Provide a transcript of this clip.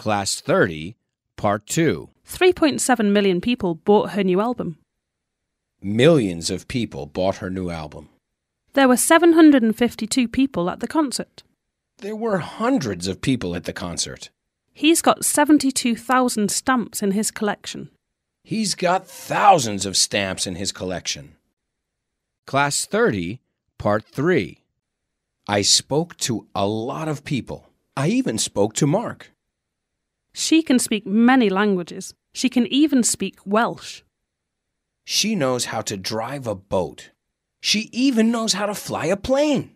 Class 30, Part 2. 3.7 million people bought her new album. Millions of people bought her new album. There were 752 people at the concert. There were hundreds of people at the concert. He's got 72,000 stamps in his collection. He's got thousands of stamps in his collection. Class 30, Part 3. I spoke to a lot of people. I even spoke to Mark. She can speak many languages. She can even speak Welsh. She knows how to drive a boat. She even knows how to fly a plane.